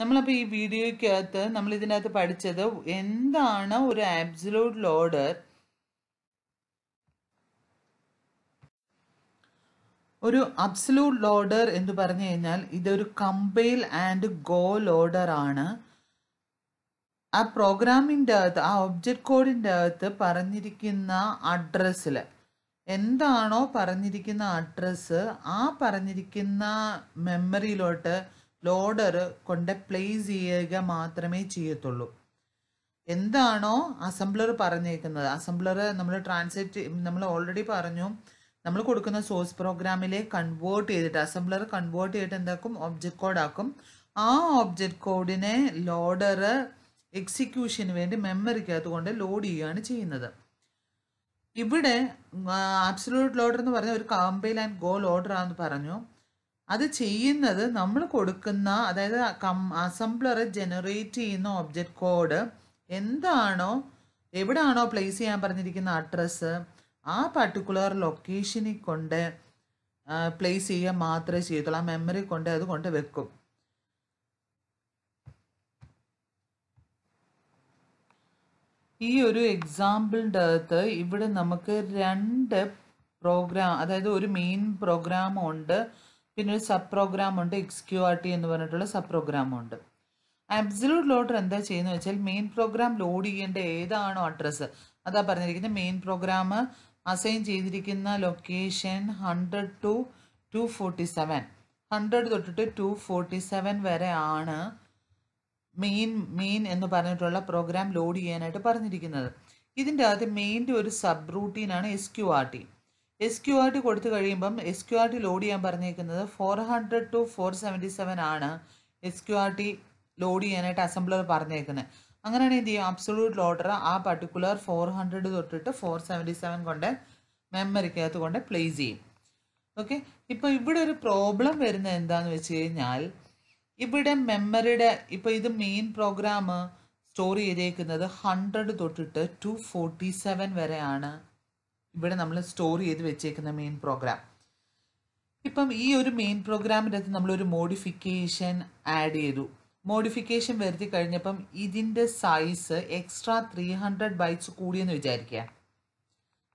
നമ്മളപ്പോൾ ഈ വീഡിയോയ്ക്കകത്ത് നമ്മൾ ഇതിനകത്ത് പഠിച്ചത് എന്താണ് ഒരു ആബ്സലൂട്ട് ലോഡർ ഒരു അബ്സലൂട്ട് ലോഡർ എന്ന് പറഞ്ഞു കഴിഞ്ഞാൽ ഇതൊരു കമ്പെയിൽ ആൻഡ് ഗോ ലോഡർ ആണ് ആ പ്രോഗ്രാമിൻ്റെ അകത്ത് ആ ഒബ്ജക്റ്റ് കോഡിൻ്റെ അകത്ത് പറഞ്ഞിരിക്കുന്ന അഡ്രസ്സിൽ എന്താണോ പറഞ്ഞിരിക്കുന്ന അഡ്രസ്സ് ആ പറഞ്ഞിരിക്കുന്ന മെമ്മറിയിലോട്ട് ലോഡർ കൊണ്ട് പ്ലേസ് ചെയ്യുക മാത്രമേ ചെയ്യത്തുള്ളൂ എന്താണോ അസംബ്ലർ പറഞ്ഞേക്കുന്നത് അസംബ്ലർ നമ്മൾ ട്രാൻസ്ലേറ്റ് നമ്മൾ ഓൾറെഡി പറഞ്ഞു നമ്മൾ കൊടുക്കുന്ന സോഴ്സ് പ്രോഗ്രാമിലെ കൺവേർട്ട് ചെയ്തിട്ട് അസംബ്ലർ കൺവേർട്ട് ചെയ്തിട്ട് എന്താക്കും ഒബ്ജക്റ്റ് കോഡ് ആ ഒബ്ജക്റ്റ് കോഡിനെ ലോഡർ എക്സിക്യൂഷന് വേണ്ടി മെമ്മറിക്കകത്ത് കൊണ്ട് ലോഡ് ചെയ്യുകയാണ് ചെയ്യുന്നത് ഇവിടെ അബ്സലൂട്ട് ലോഡർ എന്ന് പറഞ്ഞ ഒരു കമ്പൈൽ ആൻഡ് ഗോ ലോഡർ ആണെന്ന് പറഞ്ഞു അത് ചെയ്യുന്നത് നമ്മൾ കൊടുക്കുന്ന അതായത് കം അസംബ്ലർ ജനറേറ്റ് ചെയ്യുന്ന ഒബ്ജക്റ്റ് കോഡ് എന്താണോ എവിടാണോ പ്ലേസ് ചെയ്യാൻ പറഞ്ഞിരിക്കുന്ന അഡ്രസ്സ് ആ പർട്ടിക്കുലർ ലൊക്കേഷനിൽ കൊണ്ട് പ്ലേസ് ചെയ്യാൻ മാത്രമേ ചെയ്യത്തുള്ളൂ ആ മെമ്മറി കൊണ്ട് അത് കൊണ്ട് വെക്കും ഈ ഒരു എക്സാമ്പിളിൻ്റെ അകത്ത് ഇവിടെ നമുക്ക് രണ്ട് പ്രോഗ്രാം അതായത് ഒരു മെയിൻ പ്രോഗ്രാം ഉണ്ട് പിന്നെ ഒരു സബ് പ്രോഗ്രാം ഉണ്ട് എക്സ് ക്യു ആർ ടി എന്ന് പറഞ്ഞിട്ടുള്ള സബ് പ്രോഗ്രാം ഉണ്ട് അബ്സലൂട്ട് ലോഡർ എന്താ ചെയ്യുന്നത് വെച്ചാൽ മെയിൻ പ്രോഗ്രാം ലോഡ് ചെയ്യേണ്ട ഏതാണോ അഡ്രസ്സ് അതാ പറഞ്ഞിരിക്കുന്നത് മെയിൻ പ്രോഗ്രാം അസൈൻ ചെയ്തിരിക്കുന്ന location hundred to two forty seven hundred തൊട്ടിട്ട് ടു ഫോർട്ടി സെവൻ വരെ ആണ് മെയിൻ മെയിൻ എന്ന് പറഞ്ഞിട്ടുള്ള പ്രോഗ്രാം ലോഡ് ചെയ്യാനായിട്ട് പറഞ്ഞിരിക്കുന്നത് ഇതിൻ്റെ അകത്ത് മെയിൻ്റെ ഒരു സബ് റൂട്ടീനാണ് S Q R T S Q R T കൊടുത്തു കഴിയുമ്പം S Q R T load ചെയ്യാൻ പറഞ്ഞിരിക്കുന്നത് four hundred to four seventy seven ആണ് S Q R T load ചെയ്യാനായിട്ട് അസംബ്ലർ പറഞ്ഞേക്കുന്നത് അങ്ങനെയാണ് എന്ത് ചെയ്യും അബ്സൊലൂട്ട് ലോഡർ ആ പർട്ടിക്കുലർ ഫോർ ഹൺഡ്രഡ് തൊട്ടിട്ട് ഫോർ സെവൻറ്റി സെവൻ കൊണ്ട് മെമ്മറിക്കകത്ത് കൊണ്ട് പ്ലേസ് ചെയ്യും ഓക്കെ ഇപ്പോൾ ഇവിടെ ഒരു പ്രോബ്ലം വരുന്ന എന്താണെന്ന് വെച്ച് കഴിഞ്ഞാൽ ഇവിടെ മെമ്മറിയുടെ ഇപ്പോൾ ഇത് മെയിൻ പ്രോഗ്രാം സ്റ്റോർ ചെയ്തേക്കുന്നത് ഹൺഡ്രഡ് തൊട്ടിട്ട് ടു ഫോർട്ടി സെവൻ വരെയാണ് ഇവിടെ നമ്മൾ സ്റ്റോർ ചെയ്ത് വെച്ചേക്കുന്ന മെയിൻ പ്രോഗ്രാം ഇപ്പം ഈ ഒരു മെയിൻ പ്രോഗ്രാമിൻ്റെ അകത്ത് നമ്മളൊരു മോഡിഫിക്കേഷൻ ആഡ് ചെയ്തു മോഡിഫിക്കേഷൻ വരുത്തി കഴിഞ്ഞപ്പം ഇതിൻ്റെ size extra three hundred bytes കൂടിയെന്ന് വിചാരിക്കുക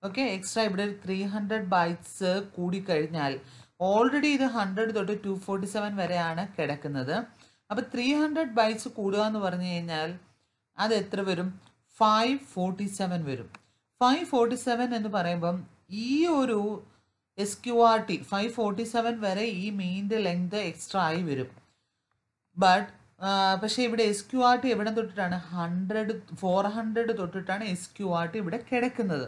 ഓക്കെ എക്സ്ട്രാ ഇവിടെ ഒരു ത്രീ ഹൺഡ്രഡ് ബൈറ്റ്സ് കൂടിക്കഴിഞ്ഞാൽ ഓൾറെഡി ഇത് ഹൺഡ്രഡ് തൊട്ട് ടു ഫോർട്ടി സെവൻ വരെയാണ് കിടക്കുന്നത് അപ്പോൾ ത്രീ ഹൺഡ്രഡ് ബൈറ്റ്സ് കൂടുക എന്ന് പറഞ്ഞു കഴിഞ്ഞാൽ അത് എത്ര വരും ഫൈവ് ഫോർട്ടി സെവൻ വരും ഫൈവ് ഫോർട്ടി സെവൻ എന്ന് പറയുമ്പം ഈ ഒരു S Q R T five forty seven വരെ ഈ മീനിൻ്റെ ലെങ്ത് എക്സ്ട്രാ ആയി വരും ബട്ട് പക്ഷേ ഇവിടെ എസ് ക്യു ആർ ടി എവിടെ തൊട്ടിട്ടാണ് ഹൺഡ്രഡ് ഫോർ ഹൺഡ്രഡ് തൊട്ടിട്ടാണ് എസ് ക്യു ആർ ടി ഇവിടെ കിടക്കുന്നത്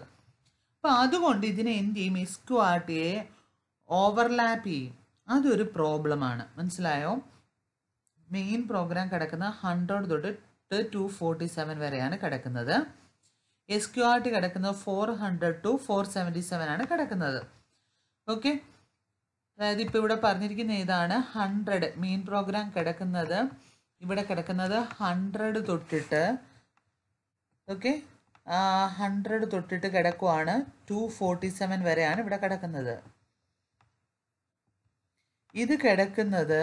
അപ്പം അതുകൊണ്ട് ഇതിനെ എന്ത് ചെയ്യും എസ് ക്യു ആർ ടിയെ ഓവർലാപ്പ് ചെയ്യും അതൊരു പ്രോബ്ലമാണ് മനസ്സിലായോ മെയിൻ പ്രോഗ്രാം കിടക്കുന്ന ഹൺഡ്രഡ് തൊട്ട് ടു ഫോർട്ടി സെവൻ വരെയാണ് കിടക്കുന്നത് എസ് ക്യു ആർ ടി കിടക്കുന്നത് four hundred to four seventy seven ആണ് കിടക്കുന്നത് ഓക്കെ അതായത് ഇപ്പോൾ ഇവിടെ പറഞ്ഞിരിക്കുന്ന ഇതാണ് ഹൺഡ്രഡ് മെയിൻ പ്രോഗ്രാം കിടക്കുന്നത് ഇവിടെ കിടക്കുന്നത് ഹൺഡ്രഡ് തൊട്ടിട്ട് ഓക്കെ ഹൺഡ്രഡ് തൊട്ടിട്ട് കിടക്കുവാണ് ടു ഫോർട്ടി സെവൻ വരെയാണ് ഇവിടെ കിടക്കുന്നത് ഇത് കിടക്കുന്നത്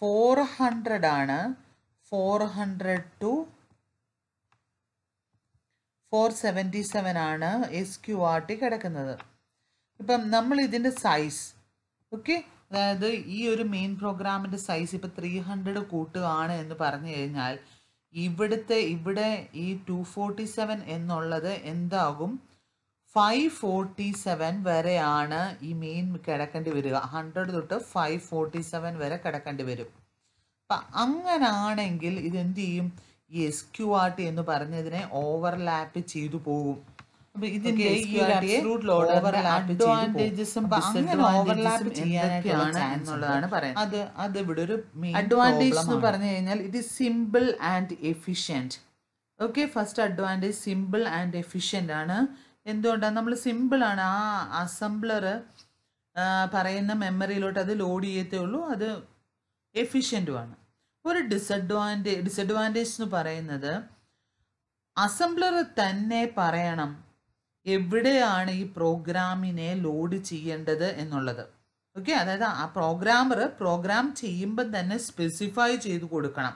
ഫോർ ഹൺഡ്രഡാണ് ആണ് four hundred to four seventy seven ആണ് എസ് ക്യു ആർ ടി കിടക്കുന്നത് ഇപ്പം നമ്മൾ ഇതിൻ്റെ സൈസ് ഓക്കെ അതായത് ഈ ഒരു മെയിൻ പ്രോഗ്രാമിൻ്റെ സൈസ് ഇപ്പം ത്രീ ഹൺഡ്രഡ് കൂട്ടുകയാണ് എന്ന് പറഞ്ഞു കഴിഞ്ഞാൽ ഇവിടുത്തെ ഇവിടെ ഈ ടു ഫോർട്ടി സെവൻ എന്നുള്ളത് എന്താകും ഫൈവ് ഫോർട്ടി സെവൻ വരെയാണ് ഈ മെയിൻ കിടക്കേണ്ടി വരിക ഹൺഡ്രഡ് തൊട്ട് ഫൈവ് ഫോർട്ടി സെവൻ വരെ കിടക്കേണ്ടി വരും അപ്പം അങ്ങനാണെങ്കിൽ ഇതെന്ത് ചെയ്യും ഈ എസ് ക്യു ആർ ടി എന്ന് പറഞ്ഞതിനെ ഓവർലാപ്പ് ചെയ്തു പോകും ഇതിന്റെ എന്നുള്ളതാണ് പറയുന്നത് അത് അത് ഇവിടെ ഒരു അഡ്വാൻറ്റേജ് എന്ന് പറഞ്ഞു കഴിഞ്ഞാൽ ഇത് simple and efficient okay first advantage simple and efficient ആണ് എന്തുകൊണ്ടാണ് നമ്മൾ സിമ്പിൾ ആണ് ആ അസംബ്ലർ പറയുന്ന മെമ്മറിയിലോട്ട് അത് ലോഡ് ചെയ്യത്തേ ഉള്ളൂ അത് എഫിഷ്യൻറ്റുമാണ് ഒരു ഡിസഡ്വാൻറ്റേജ് ഡിസഡ്വാൻറ്റേജ് എന്ന് പറയുന്നത് അസംബ്ലർ തന്നെ പറയണം എവിടെയാണ് ഈ പ്രോഗ്രാമിനെ ലോഡ് ചെയ്യേണ്ടത് എന്നുള്ളത് ഓക്കെ അതായത് ആ പ്രോഗ്രാമർ പ്രോഗ്രാം ചെയ്യുമ്പം തന്നെ സ്പെസിഫൈ ചെയ്ത് കൊടുക്കണം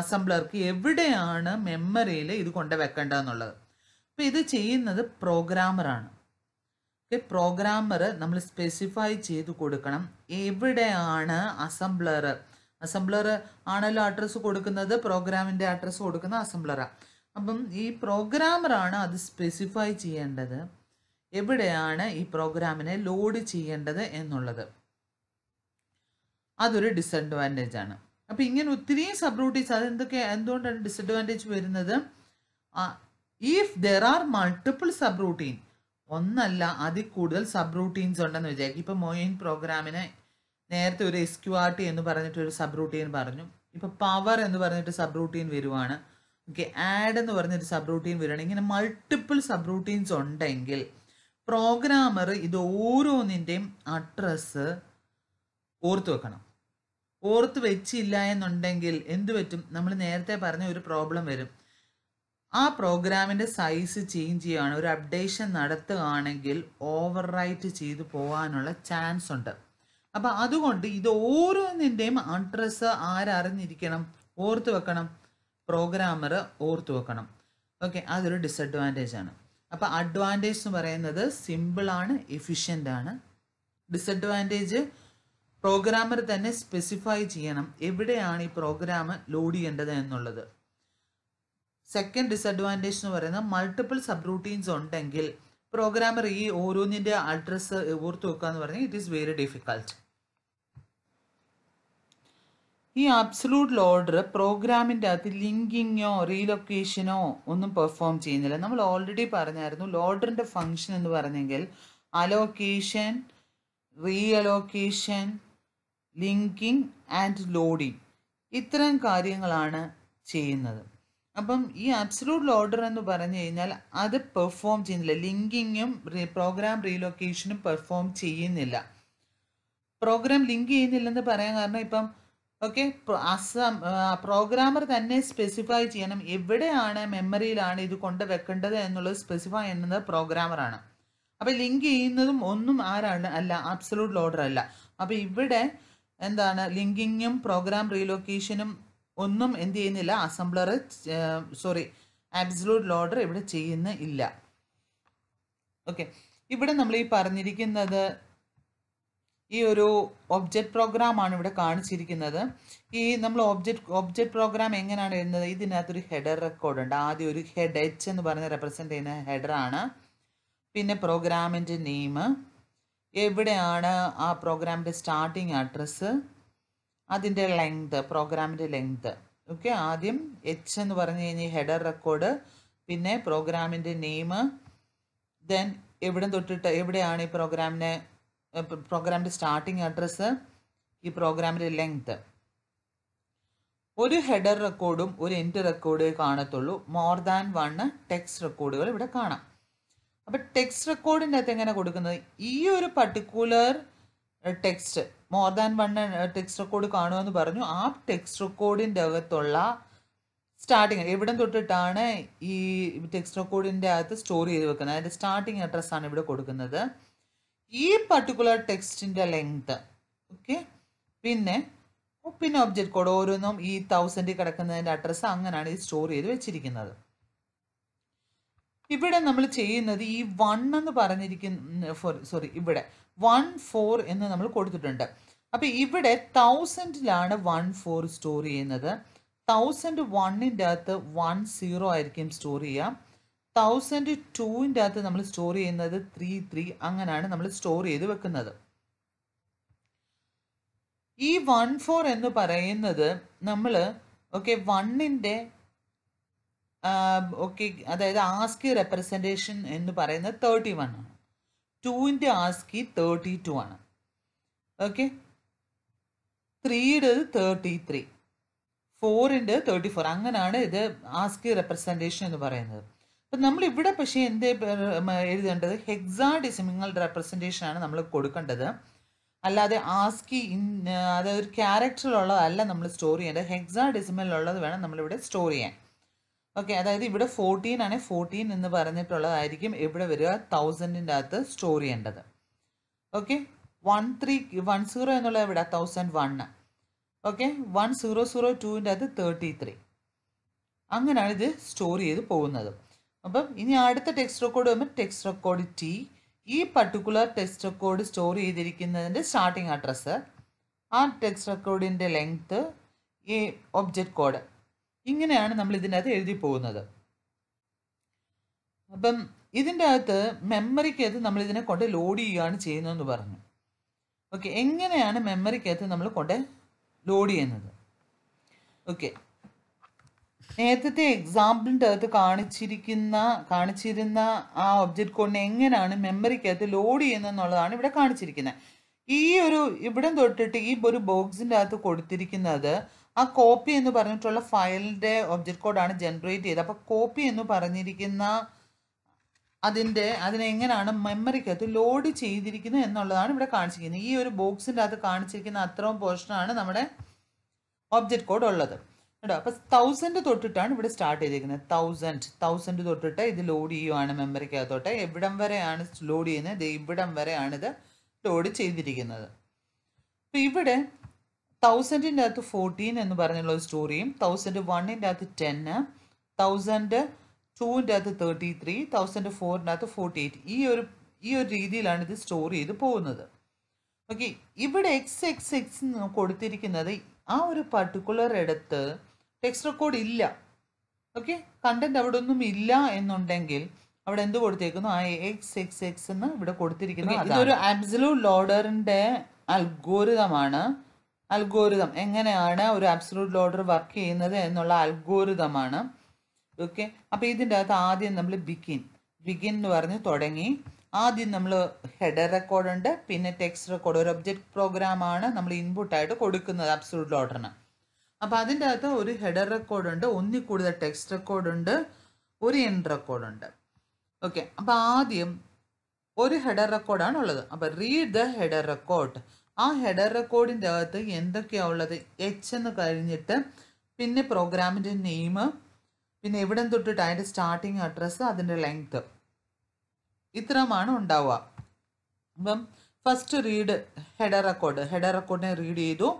അസംബ്ലർക്ക് എവിടെയാണ് മെമ്മറിയിൽ ഇത് കൊണ്ട് വെക്കേണ്ടതെന്നുള്ളത് അപ്പോൾ ഇത് ചെയ്യുന്നത് പ്രോഗ്രാമറാണ് ഓക്കെ പ്രോഗ്രാമർ നമ്മൾ സ്പെസിഫൈ ചെയ്ത് കൊടുക്കണം എവിടെയാണ് അസംബ്ലർ അസംബ്ലർ ആണല്ലോ അഡ്രസ്സ് കൊടുക്കുന്നത് പ്രോഗ്രാമിൻ്റെ അഡ്രസ്സ് കൊടുക്കുന്ന അസംബ്ലറാണ് അപ്പം ഈ പ്രോഗ്രാമറാണ് അത് സ്പെസിഫൈ ചെയ്യേണ്ടത് എവിടെയാണ് ഈ പ്രോഗ്രാമിനെ ലോഡ് ചെയ്യേണ്ടത് എന്നുള്ളത് അതൊരു ഡിസഡ്വാൻറ്റേജ് ആണ് അപ്പം ഇങ്ങനെ ഒത്തിരി സബ് റൂട്ടീസ് അതെന്തൊക്കെ എന്തുകൊണ്ടാണ് ഡിസഡ്വാൻറ്റേജ് വരുന്നത് if there are multiple subroutine ഒന്നല്ല അതിൽ കൂടുതൽ സബ് റൂട്ടീൻസ് ഉണ്ടെന്ന് വിചാരിക്കും ഇപ്പം മൊയിൻ പ്രോഗ്രാമിന് നേരത്തെ ഒരു എസ് ക്യു ആർ ടി എന്ന് പറഞ്ഞിട്ട് ഒരു സബ് റൂട്ടീൻ പറഞ്ഞു ഇപ്പോൾ പവർ എന്ന് പറഞ്ഞിട്ട് സബ് റൂട്ടീൻ വരുവാണ് ഓക്കെ ആഡ് എന്ന് പറഞ്ഞൊരു സബ് റൂട്ടീൻ വരികയാണ് ഇങ്ങനെ മൾട്ടിപ്പിൾ സബ് റൂട്ടീൻസ് ഉണ്ടെങ്കിൽ പ്രോഗ്രാമർ ഇത് ഓരോന്നിൻ്റെയും അഡ്രസ്സ് ഓർത്ത് വെക്കണം ഓർത്ത് വെച്ചില്ല എന്നുണ്ടെങ്കിൽ എന്ത് പറ്റും നമ്മൾ നേരത്തെ പറഞ്ഞ ഒരു പ്രോബ്ലം വരും ആ പ്രോഗ്രാമിൻ്റെ സൈസ് ചേഞ്ച് ചെയ്യുകയാണ് ഒരു അപ്ഡേഷൻ നടത്തുകയാണെങ്കിൽ ഓവർ റൈറ്റ് ചെയ്തു പോകാനുള്ള ചാൻസ് ഉണ്ട് അപ്പൊ അതുകൊണ്ട് ഇത് ഓരോന്നിൻ്റെയും അഡ്രസ്സ് ആരറിഞ്ഞിരിക്കണം ഓർത്തു വെക്കണം പ്രോഗ്രാമർ ഓർത്തു വെക്കണം ഓക്കെ അതൊരു ഡിസഡ്വാൻറ്റേജ് ആണ് അപ്പോൾ അഡ്വാൻറ്റേജ് എന്ന് പറയുന്നത് സിമ്പിളാണ് എഫിഷ്യൻ്റ് ആണ് ഡിസഡ്വാൻറ്റേജ് പ്രോഗ്രാമർ തന്നെ സ്പെസിഫൈ ചെയ്യണം എവിടെയാണ് ഈ പ്രോഗ്രാം ലോഡ് ചെയ്യേണ്ടത് എന്നുള്ളത് സെക്കൻഡ് ഡിസഡ്വാൻറ്റേജ് എന്ന് പറയുന്നത് മൾട്ടിപ്പിൾ സബ് റൂട്ടീൻസ് ഉണ്ടെങ്കിൽ പ്രോഗ്രാമർ ഈ ഓരോന്നിൻ്റെ അഡ്രസ്സ് ഓർത്ത് വെക്കുക എന്ന് പറഞ്ഞാൽ ഇറ്റ് ഈസ് വെരി ഡിഫിക്കൾട്ട് ഈ അബ്സലൂട്ട് ഓർഡർ പ്രോഗ്രാമിൻ്റെ അകത്ത് ലിങ്കിങ്ങോ റീലൊക്കേഷനോ ഒന്നും പെർഫോം ചെയ്യുന്നില്ല നമ്മൾ ഓൾറെഡി പറഞ്ഞായിരുന്നു ലോഡറിൻ്റെ ഫങ്ഷൻ എന്ന് പറഞ്ഞെങ്കിൽ allocation reallocation linking and loading ഇത്തരം കാര്യങ്ങളാണ് ചെയ്യുന്നത് അപ്പം ഈ അബ്സലൂട്ട് ഓർഡർ എന്ന് പറഞ്ഞു കഴിഞ്ഞാൽ അത് പെർഫോം ചെയ്യുന്നില്ല ലിങ്കിങ്ങും പ്രോഗ്രാം റീലൊക്കേഷനും പെർഫോം ചെയ്യുന്നില്ല പ്രോഗ്രാം ലിങ്ക് ചെയ്യുന്നില്ലെന്ന് പറയാൻ കാരണം ഇപ്പം ഓക്കെ അസം പ്രോഗ്രാമർ തന്നെ സ്പെസിഫൈ ചെയ്യണം എവിടെയാണ് മെമ്മറിയിലാണ് ഇത് കൊണ്ട് വെക്കേണ്ടത് എന്നുള്ളത് സ്പെസിഫൈ ചെയ്യുന്നത് പ്രോഗ്രാമറാണ് അപ്പോൾ ലിങ്ക് ചെയ്യുന്നതും ഒന്നും ആരാണ് അല്ല അബ്സലൂട്ട് ലോഡർ അല്ല അപ്പോൾ ഇവിടെ എന്താണ് ലിങ്കിങ്ങും പ്രോഗ്രാം റീലൊക്കേഷനും ഒന്നും എന്ത് ചെയ്യുന്നില്ല അസംബ്ലർ സോറി ആബ്സലൂട്ട് ലോഡർ ഇവിടെ ചെയ്യുന്ന ഇല്ല ഓക്കെ ഇവിടെ നമ്മൾ ഈ പറഞ്ഞിരിക്കുന്നത് ഈ ഒരു ഒബ്ജക്റ്റ് പ്രോഗ്രാമാണ് ഇവിടെ കാണിച്ചിരിക്കുന്നത് ഈ നമ്മൾ ഒബ്ജക്റ്റ് ഒബ്ജക്റ്റ് പ്രോഗ്രാം എങ്ങനെയാണ് എഴുതുന്നത് ഇതിനകത്തൊരു ഹെഡർ റെക്കോർഡ് ഉണ്ട് ആദ്യം ഒരു ഹെഡ് എച്ച് എന്ന് പറഞ്ഞ റെപ്രസെൻ്റ് ചെയ്യുന്ന ഹെഡറാണ് പിന്നെ പ്രോഗ്രാമിൻ്റെ നെയിം എവിടെയാണ് ആ പ്രോഗ്രാമിൻ്റെ സ്റ്റാർട്ടിങ് അഡ്രസ്സ് അതിൻ്റെ ലെങ്ത് പ്രോഗ്രാമിൻ്റെ ലെങ്ത് ഓക്കെ ആദ്യം എച്ച് എന്ന് പറഞ്ഞു കഴിഞ്ഞാൽ ഹെഡർ റെക്കോർഡ് പിന്നെ പ്രോഗ്രാമിൻ്റെ നെയിം ദെൻ എവിടെ തൊട്ടിട്ട് എവിടെയാണ് ഈ പ്രോഗ്രാമിനെ പ്രോഗ്രാമിൻ്റെ സ്റ്റാർട്ടിങ് അഡ്രസ്സ് ഈ പ്രോഗ്രാമിൻ്റെ ലെങ്ത്ത് ഒരു ഹെഡർ റെക്കോർഡും ഒരു എൻഡ് റെക്കോർഡ് കാണത്തുള്ളൂ മോർ ദാൻ വൺ ടെക്സ്റ്റ് റെക്കോർഡുകൾ ഇവിടെ കാണാം അപ്പോൾ ടെക്സ്റ്റ് റെക്കോർഡിൻ്റെ അകത്ത് എങ്ങനെ കൊടുക്കുന്നത് ഈ ഒരു particular text more than one text record കാണുമെന്ന് പറഞ്ഞു ആ ടെക്സ്റ്റ് റെക്കോർഡിൻ്റെ അകത്തുള്ള സ്റ്റാർട്ടിങ് എവിടം തൊട്ടിട്ടാണ് ഈ ടെക്സ്റ്റ് റെക്കോർഡിൻ്റെ അകത്ത് സ്റ്റോർ ചെയ്ത് വെക്കുന്നത് അതിൻ്റെ സ്റ്റാർട്ടിങ് അഡ്രസ്സാണ് ഇവിടെ കൊടുക്കുന്നത് ഈ പർട്ടിക്കുലർ ടെക്സ്റ്റിൻ്റെ ലെങ്ത് ഓക്കെ പിന്നെ പിന്നെ ഒബ്ജക്റ്റ് കോഡ് ഓരോന്നും ഈ തൗസൻഡിൽ കിടക്കുന്നതിൻ്റെ അഡ്രസ്സ് അങ്ങനെയാണ് ഇത് സ്റ്റോർ ചെയ്ത് വെച്ചിരിക്കുന്നത് ഇവിടെ നമ്മൾ ചെയ്യുന്നത് ഈ വൺ എന്ന് പറഞ്ഞിരിക്കുന്ന സോറി ഇവിടെ വൺ ഫോർ എന്ന് നമ്മൾ കൊടുത്തിട്ടുണ്ട് അപ്പോൾ ഇവിടെ തൗസൻഡിലാണ് വൺ ഫോർ സ്റ്റോർ ചെയ്യുന്നത് തൗസൻഡ് വണ്ണിൻ്റെ അകത്ത് വൺ സീറോ ആയിരിക്കും സ്റ്റോർ ചെയ്യുക തൗസൻഡ് ടുവിൻ്റെ അകത്ത് നമ്മൾ സ്റ്റോർ ചെയ്യുന്നത് ത്രീ ത്രീ അങ്ങനെയാണ് നമ്മൾ സ്റ്റോർ ചെയ്ത് വെക്കുന്നത് ഈ വൺ ഫോർ എന്ന് പറയുന്നത് നമ്മൾ ഓക്കെ വണ്ണിൻ്റെ ഓക്കെ അതായത് ആസ്കി റെപ്രസെൻറ്റേഷൻ എന്ന് പറയുന്നത് തേർട്ടി വൺ ആണ് ടുവിൻ്റെ ആസ്കി തേർട്ടി ടു ആണ് ഓക്കെ ത്രീയുടെ തേർട്ടി ത്രീ ഫോറിൻ്റെ തേർട്ടി ഫോർ അങ്ങനെയാണ് ഇത് ആസ്കി റെപ്രസെൻറ്റേഷൻ എന്ന് പറയുന്നത് അപ്പം ഇവിടെ പക്ഷേ എന്ത് എഴുതേണ്ടത് ഹെക്സാ ഡിസിമിങ്ങൾ റെപ്രസെൻറ്റേഷൻ ആണ് നമ്മൾ കൊടുക്കേണ്ടത് അല്ലാതെ ആസ്കി ഇൻ അതായത് ഒരു ക്യാരക്ടറിലുള്ളതല്ല നമ്മൾ സ്റ്റോർ ചെയ്യേണ്ടത് ഹെക്സാ ഡെസിമലിലുള്ളത് വേണം നമ്മളിവിടെ സ്റ്റോർ ചെയ്യാൻ ഓക്കെ അതായത് ഇവിടെ ഫോർട്ടീൻ ആണ് ഫോർട്ടീൻ എന്ന് പറഞ്ഞിട്ടുള്ളതായിരിക്കും ഇവിടെ വരിക തൗസൻഡിൻ്റെ അകത്ത് സ്റ്റോർ ചെയ്യേണ്ടത് okay one three one zero എന്നുള്ളത് ഇവിടെ thousand one okay one zero zero ടുവിൻ്റെ അകത്ത് തേർട്ടി ത്രീ അങ്ങനെയാണ് ഇത് സ്റ്റോർ ചെയ്ത് പോകുന്നത് അപ്പം ഇനി അടുത്ത ടെക്സ്റ്റ് റെക്കോർഡ് വരുമ്പോൾ ടെക്സ്റ്റ് റെക്കോർഡ് ടി ഈ പർട്ടിക്കുലർ ടെക്സ്റ്റ് റെക്കോർഡ് സ്റ്റോർ ചെയ്തിരിക്കുന്നതിൻ്റെ സ്റ്റാർട്ടിംഗ് അഡ്രസ്സ് ആ ടെക്സ്റ്റ് റെക്കോർഡിൻ്റെ ലെങ്ത്ത് ഈ ഒബ്ജക്റ്റ് കോഡ് ഇങ്ങനെയാണ് നമ്മൾ ഇതിനകത്ത് എഴുതി പോകുന്നത് അപ്പം ഇതിൻ്റെ അകത്ത് മെമ്മറിക്കകത്ത് നമ്മൾ ഇതിനെ കൊണ്ട് ലോഡ് ചെയ്യുകയാണ് ചെയ്യുന്നതെന്ന് പറഞ്ഞു ഓക്കെ എങ്ങനെയാണ് മെമ്മറിക്കകത്ത് നമ്മൾ കൊണ്ട് ലോഡ് ചെയ്യുന്നത് ഓക്കെ നേരത്തെ എക്സാമ്പിളിൻ്റെ അകത്ത് കാണിച്ചിരിക്കുന്ന കാണിച്ചിരുന്ന ആ ഒബ്ജക്റ്റ് കൊണ്ട് എങ്ങനെയാണ് മെമ്മറിക്കകത്ത് ലോഡ് ചെയ്യുന്നതെന്നുള്ളതാണ് ഇവിടെ കാണിച്ചിരിക്കുന്നത് ഈ ഒരു ഇവിടെ തൊട്ടിട്ട് ഈ ഒരു ബോക്സിൻ്റെ അകത്ത് കൊടുത്തിരിക്കുന്നത് ആ കോപ്പി എന്ന് പറഞ്ഞിട്ടുള്ള ഫയലിൻ്റെ ഒബ്ജക്റ്റ് കോഡാണ് ജനറേറ്റ് ചെയ്തത് അപ്പോൾ കോപ്പി എന്ന് പറഞ്ഞിരിക്കുന്ന അതിൻ്റെ അതിനെങ്ങനെയാണ് മെമ്മറിക്കകത്ത് ലോഡ് ചെയ്തിരിക്കുന്നത് എന്നുള്ളതാണ് ഇവിടെ കാണിച്ചിരിക്കുന്നത് ഈ ഒരു ബോക്സിൻ്റെ അകത്ത് കാണിച്ചിരിക്കുന്ന അത്രയും പോർഷനാണ് നമ്മുടെ ഒബ്ജക്റ്റ് കോഡ് ഉള്ളത് കേട്ടോ അപ്പോൾ തൗസൻഡ് തൊട്ടിട്ടാണ് ഇവിടെ സ്റ്റാർട്ട് ചെയ്തിരിക്കുന്നത് തൗസൻഡ് തൗസൻഡ് തൊട്ടിട്ട് ഇത് ലോഡ് ചെയ്യുവാണ് മെമ്മറിക്കകത്തോട്ടെ എവിടം വരെയാണ് ലോഡ് ചെയ്യുന്നത് ഇവിടം വരെയാണ് ഇത് ലോഡ് ചെയ്തിരിക്കുന്നത് അപ്പോൾ ഇവിടെ തൗസൻഡിൻ്റെ അകത്ത് ഫോർട്ടീൻ എന്ന് പറഞ്ഞുള്ള ഒരു സ്റ്റോറിയും തൗസൻഡ് വണ്ണിൻ്റെ അകത്ത് ടെന്ന് തൗസൻഡ് ടൂവിൻ്റെ അകത്ത് തേർട്ടി ത്രീ തൗസൻഡ് ഫോറിൻ്റെ അകത്ത് ഫോർട്ടി എയ്റ്റ് ഈ ഒരു ഈ ഒരു രീതിയിലാണ് ഇത് സ്റ്റോർ ചെയ്ത് പോകുന്നത് ഓക്കെ ഇവിടെ എക്സ് എക്സ് എക്സ് കൊടുത്തിരിക്കുന്നത് ആ ഒരു പർട്ടിക്കുലർ ഇടത്ത് ടെക്സ്റ്റ് റെക്കോർഡ് ഇല്ല ഓക്കെ കണ്ടന്റ് അവിടെ ഒന്നും ഇല്ല എന്നുണ്ടെങ്കിൽ അവിടെ എന്ത് കൊടുത്തേക്കുന്നു ആ എക്സ് എക്സ് എക്സ് എന്ന് ഇവിടെ കൊടുത്തിരിക്കുന്നു ഇതൊരു അബ്സലൂട്ട് ലോഡറിന്റെ അൽഗോരിതമാണ് അൽഗോരിതം എങ്ങനെയാണ് ഒരു അബ്സലൂട്ട് ലോഡർ വർക്ക് ചെയ്യുന്നത് എന്നുള്ള അൽഗോരിതമാണ് ഓക്കെ അപ്പോൾ ഇതിൻ്റെ അകത്ത് ആദ്യം നമ്മൾ ബിഗിൻ ബിഗിൻ എന്ന് പറഞ്ഞ് തുടങ്ങി ആദ്യം നമ്മൾ ഹെഡർ റെക്കോർഡ് ഉണ്ട് പിന്നെ ടെക്സ്റ്റ് റെക്കോർഡ് ഒരു ഒബ്ജക്റ്റ് ആണ് നമ്മൾ ഇൻപുട്ടായിട്ട് കൊടുക്കുന്നത് അബ്സലൂട്ട് ലോഡറിന് അപ്പോൾ അതിൻ്റെ അകത്ത് ഒരു ഹെഡർ റെക്കോർഡുണ്ട് ഒന്നിൽ കൂടുതൽ ടെക്സ്റ്റ് റെക്കോർഡുണ്ട് ഒരു എൻഡ് റെക്കോർഡുണ്ട് ഓക്കെ അപ്പോൾ ആദ്യം ഒരു ഹെഡർ റെക്കോർഡാണ് ഉള്ളത് അപ്പോൾ റീഡ് ദ ഹെഡർ റെക്കോർഡ് ആ ഹെഡർ റെക്കോർഡിൻ്റെ അകത്ത് എന്തൊക്കെയാണ് ഉള്ളത് എച്ച് എന്ന് കഴിഞ്ഞിട്ട് പിന്നെ പ്രോഗ്രാമിൻ്റെ നെയിം പിന്നെ എവിടെ തൊട്ടിട്ട് അതിൻ്റെ സ്റ്റാർട്ടിങ് അഡ്രസ്സ് അതിൻ്റെ ലെങ്ത് ഇത്രമാണ് ഉണ്ടാവുക അപ്പം first read header record header റെക്കോർഡിനെ റീഡ് ചെയ്തു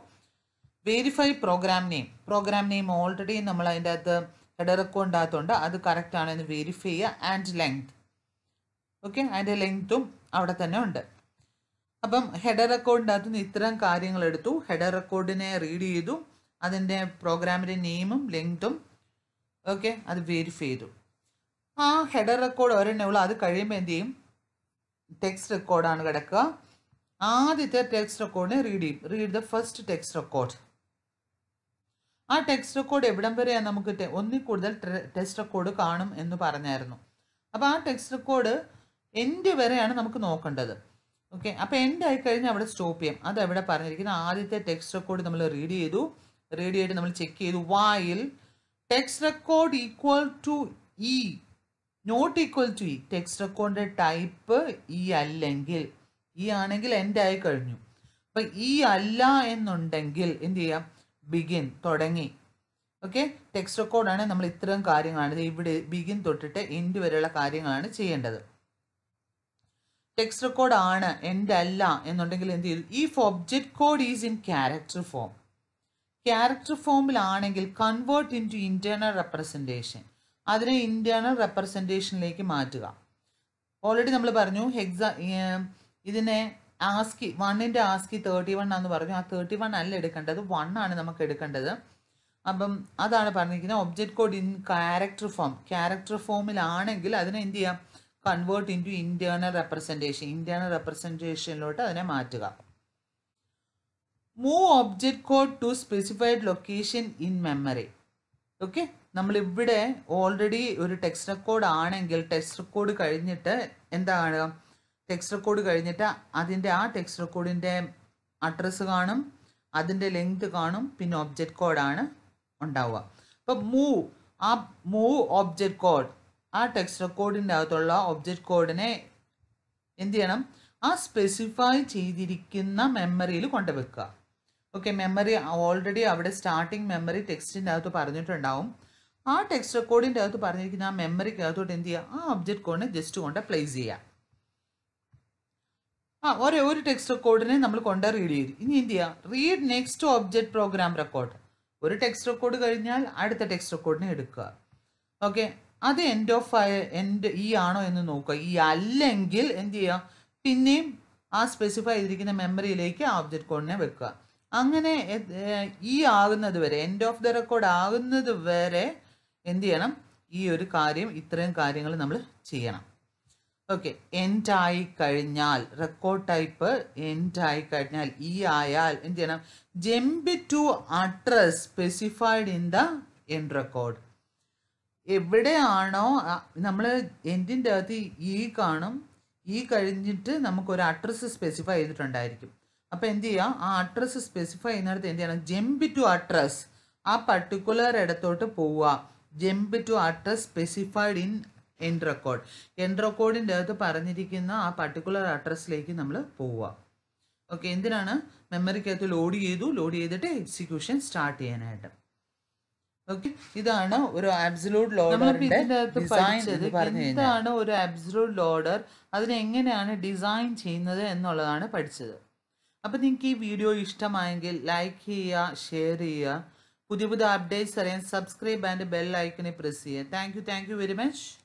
verify program name program name already നമ്മൾ അതിൻ്റെ അകത്ത് ഹെഡറൊക്കെ ഉണ്ടാകത്തുണ്ട് അത് കറക്റ്റ് ആണെന്ന് വെരിഫൈ ചെയ്യുക ആൻഡ് ലെങ്ത് ഓക്കെ അതിൻ്റെ ലെങ്ത്തും അവിടെ തന്നെ ഉണ്ട് അപ്പം ഹെഡർ റെക്കോർഡിൻ്റെ അകത്തുനിന്ന് ഇത്തരം കാര്യങ്ങൾ എടുത്തു ഹെഡർ റെക്കോർഡിനെ റീഡ് ചെയ്തു അതിൻ്റെ പ്രോഗ്രാമിൻ്റെ നെയിമും ലെങ്ത്തും ഓക്കെ അത് വെരിഫൈ ചെയ്തു ആ ഹെഡർ റെക്കോർഡ് ഒരെണ്ണേ അത് കഴിയുമ്പോൾ എന്ത് ചെയ്യും ടെക്സ്റ്റ് റെക്കോർഡാണ് കിടക്കുക ആദ്യത്തെ ടെക്സ്റ്റ് റെക്കോർഡിനെ റീഡ് ചെയ്യും read the first text record ആ ടെക്സ്റ്റ് റെക്കോർഡ് എവിടം വരെയാണ് നമുക്ക് ഒന്നിൽ കൂടുതൽ ടെസ്റ്റ് റെക്കോർഡ് കാണും എന്ന് പറഞ്ഞായിരുന്നു അപ്പോൾ ആ ടെക്സ്റ്റ് റെക്കോർഡ് എൻഡ് വരെയാണ് നമുക്ക് നോക്കേണ്ടത് ഓക്കെ അപ്പോൾ എൻഡ് ആയിക്കഴിഞ്ഞാൽ അവിടെ സ്റ്റോപ്പ് ചെയ്യാം അത് എവിടെ പറഞ്ഞിരിക്കുന്നത് ആദ്യത്തെ ടെക്സ്റ്റ് റെക്കോർഡ് നമ്മൾ റീഡ് ചെയ്തു റീഡ് ചെയ്ത് നമ്മൾ ചെക്ക് ചെയ്തു വായിൽ text record equal to E not equal to E text റെക്കോർഡിൻ്റെ ടൈപ്പ് ഇ അല്ലെങ്കിൽ ഇ e ആണെങ്കിൽ എൻഡ് ആയി കഴിഞ്ഞു അപ്പം ഇ e അല്ല എന്നുണ്ടെങ്കിൽ എന്ത് ചെയ്യാം ബിഗിൻ തുടങ്ങി ഓക്കെ ടെക്സ്റ്റ് റെക്കോർഡാണ് നമ്മൾ ഇത്തരം കാര്യങ്ങളാണ് ഇവിടെ ബിഗിൻ തൊട്ടിട്ട് എൻഡ് വരെയുള്ള കാര്യങ്ങളാണ് ചെയ്യേണ്ടത് ടെക്സ്റ്റ് റെക്കോർഡ് ആണ് എൻ്റെ അല്ല എന്നുണ്ടെങ്കിൽ എന്ത് ചെയ്തു if object code is in character form character ഫോമിലാണെങ്കിൽ convert into internal representation അതിനെ ഇൻറ്റേർണൽ റെപ്രസെൻറ്റേഷനിലേക്ക് മാറ്റുക ഓൾറെഡി നമ്മൾ പറഞ്ഞു ഹെക്സ ഇതിനെ ആസ്കി വണ്ണിൻ്റെ ആസ്കി തേർട്ടി വൺ എന്ന് പറഞ്ഞു ആ തേർട്ടി വൺ അല്ല എടുക്കേണ്ടത് വൺ ആണ് നമുക്ക് എടുക്കേണ്ടത് അപ്പം അതാണ് പറഞ്ഞിരിക്കുന്നത് object code in character form character ഫോമിലാണെങ്കിൽ അതിനെ എന്ത് ചെയ്യാം convert into internal representation internal റെപ്രസെൻറ്റേഷനിലോട്ട് അതിനെ മാറ്റുക move object code to specified location in memory okay നമ്മളിവിടെ ഓൾറെഡി ഒരു ടെക്സ്റ്റ് റെക്കോർഡ് ആണെങ്കിൽ ടെക്സ്റ്റ് റെക്കോർഡ് കഴിഞ്ഞിട്ട് എന്താണ് ടെക്സ്റ്റ് റെക്കോർഡ് കഴിഞ്ഞിട്ട് അതിൻ്റെ ആ ടെക്സ്റ്റ് റെക്കോർഡിൻ്റെ അഡ്രസ്സ് കാണും അതിൻ്റെ ലെങ്ത് കാണും പിന്നെ ഒബ്ജക്റ്റ് കോഡാണ് ഉണ്ടാവുക അപ്പം മൂവ് ആ മൂവ് ഒബ്ജക്റ്റ് കോഡ് ആ ടെക്സ്റ്റ് റെക്കോർഡിൻ്റെ അകത്തുള്ള ഒബ്ജക്റ്റ് കോഡിനെ എന്ത് ചെയ്യണം ആ സ്പെസിഫൈ ചെയ്തിരിക്കുന്ന മെമ്മറിയിൽ കൊണ്ടുവെക്കുക ഓക്കെ മെമ്മറി ഓൾറെഡി അവിടെ സ്റ്റാർട്ടിങ് മെമ്മറി ടെക്സ്റ്റിൻ്റെ അകത്ത് പറഞ്ഞിട്ടുണ്ടാവും ആ ടെക്സ്റ്റ് റെക്കോർഡിൻ്റെ അകത്ത് പറഞ്ഞിരിക്കുന്ന ആ മെമ്മറിക്കകത്തോട്ട് എന്ത് ചെയ്യുക ആ ഒബ്ജക്റ്റ് കോഡിനെ ജസ്റ്റ് കൊണ്ട് പ്ലേസ് ചെയ്യുക ആ ഒരേ ഒരു ടെക്സ്റ്റ് റെക്കോർഡിനെ നമ്മൾ കൊണ്ട് റീഡ് ചെയ്തു ഇനി എന്ത് ചെയ്യാം read next object program record ഒരു ടെക്സ്റ്റ് റെക്കോർഡ് കഴിഞ്ഞാൽ അടുത്ത ടെക്സ്റ്റ് റെക്കോർഡിനെ എടുക്കുക ഓക്കെ അത് എൻഡ് ഓഫ് ആയ എൻഡ് ഈ ആണോ എന്ന് നോക്കുക ഈ അല്ലെങ്കിൽ എന്ത് ചെയ്യുക പിന്നെയും ആ സ്പെസിഫൈ ചെയ്തിരിക്കുന്ന മെമ്മറിയിലേക്ക് ആ ഒബ്ജക്റ്റ് കോഡിനെ വെക്കുക അങ്ങനെ ഈ ആകുന്നത് വരെ എൻഡ് ഓഫ് ദ റെക്കോർഡ് ആകുന്നത് വരെ എന്ത് ചെയ്യണം ഈ ഒരു കാര്യം ഇത്രയും കാര്യങ്ങൾ നമ്മൾ ചെയ്യണം ഓക്കെ എൻഡ് ആയി കഴിഞ്ഞാൽ റെക്കോർഡ് ടൈപ്പ് എൻഡ് ആയി കഴിഞ്ഞാൽ ഈ ആയാൽ എന്ത് ചെയ്യണം jump to address specified in the end record എവിടെയാണോ നമ്മൾ എൻഡിൻ്റെ അകത്ത് ഈ കാണും ഈ കഴിഞ്ഞിട്ട് നമുക്കൊരു അഡ്രസ്സ് സ്പെസിഫൈ ചെയ്തിട്ടുണ്ടായിരിക്കും അപ്പോൾ എന്ത് ചെയ്യുക ആ അഡ്രസ്സ് സ്പെസിഫൈ ചെയ്യുന്നിടത്ത് എന്ത് ചെയ്യണം ജമ്പ് ടു അഡ്രസ് ആ പർട്ടിക്കുലർ ഇടത്തോട്ട് പോവുക jump to address specified in എൻട്രോ കോഡ് എൻട്രോ റെക്കോർഡിൻ്റെ അകത്ത് പറഞ്ഞിരിക്കുന്ന ആ പർട്ടിക്കുലർ അഡ്രസ്സിലേക്ക് നമ്മൾ പോവുക ഓക്കെ എന്തിനാണ് മെമ്മറിക്കകത്ത് ലോഡ് ചെയ്തു ലോഡ് ചെയ്തിട്ട് എക്സിക്യൂഷൻ സ്റ്റാർട്ട് ചെയ്യാനായിട്ട് ഓക്കെ ഇതാണ് ഒരു ആബ്സലൂട്ട് ലോഡർ എന്താണ് ഒരു ആബ്സലൂട്ട് ലോഡർ അതിനെ എങ്ങനെയാണ് ഡിസൈൻ ചെയ്യുന്നത് എന്നുള്ളതാണ് പഠിച്ചത് അപ്പം നിങ്ങൾക്ക് ഈ വീഡിയോ ഇഷ്ടമായെങ്കിൽ ലൈക്ക് ചെയ്യുക ഷെയർ ചെയ്യുക പുതിയ പുതിയ അപ്ഡേറ്റ്സ് അറിയാൻ സബ്സ്ക്രൈബ് ആൻഡ് ബെൽ ഐക്കണെ പ്രസ് ചെയ്യുക thank you thank you very much